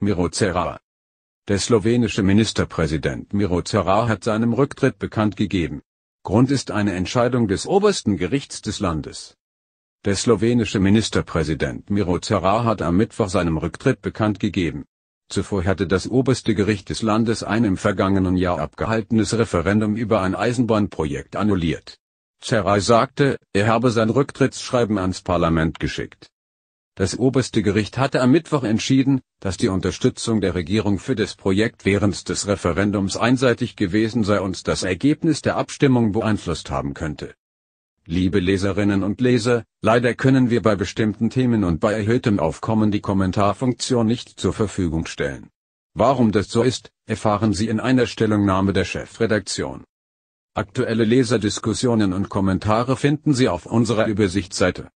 Miro Cerar. Der slowenische Ministerpräsident Miro Cerar hat seinem Rücktritt bekannt gegeben. Grund ist eine Entscheidung des obersten Gerichts des Landes. Der slowenische Ministerpräsident Miro Cerar hat am Mittwoch seinem Rücktritt bekannt gegeben. Zuvor hatte das oberste Gericht des Landes ein im vergangenen Jahr abgehaltenes Referendum über ein Eisenbahnprojekt annulliert. Zerai sagte, er habe sein Rücktrittsschreiben ans Parlament geschickt. Das oberste Gericht hatte am Mittwoch entschieden, dass die Unterstützung der Regierung für das Projekt während des Referendums einseitig gewesen sei und das Ergebnis der Abstimmung beeinflusst haben könnte. Liebe Leserinnen und Leser, leider können wir bei bestimmten Themen und bei erhöhtem Aufkommen die Kommentarfunktion nicht zur Verfügung stellen. Warum das so ist, erfahren Sie in einer Stellungnahme der Chefredaktion. Aktuelle Leserdiskussionen und Kommentare finden Sie auf unserer Übersichtsseite.